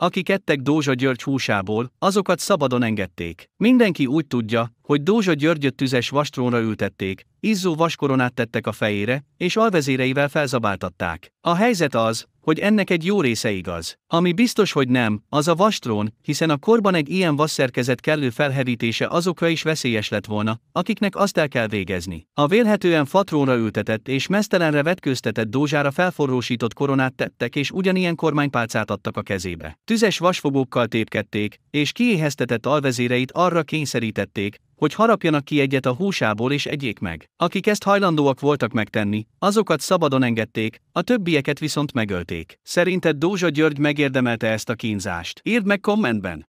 akik ettek Dózsa György húsából, azokat szabadon engedték. Mindenki úgy tudja, hogy Dózsa Györgyöt tüzes vastrónra ültették, izzó vaskoronát tettek a fejére, és alvezéreivel felzabáltatták. A helyzet az, hogy ennek egy jó része igaz. Ami biztos, hogy nem, az a vastrón, hiszen a korban egy ilyen vasszerkezet kellő felhevítése azokra is veszélyes lett volna, akiknek azt el kell végezni. A vélhetően fatrónra ültetett és mesztelenre vetkőztetett dózsára felforrósított koronát tettek és ugyanilyen kormánypálcát adtak a kezébe. Tüzes vasfogókkal tépkedték, és kiéheztetett alvezéreit arra kényszerítették, hogy harapjanak ki egyet a húsából és egyék meg. Akik ezt hajlandóak voltak megtenni, azokat szabadon engedték, a többieket viszont megölték. Szerinted Dózsa György megérdemelte ezt a kínzást? Írd meg kommentben!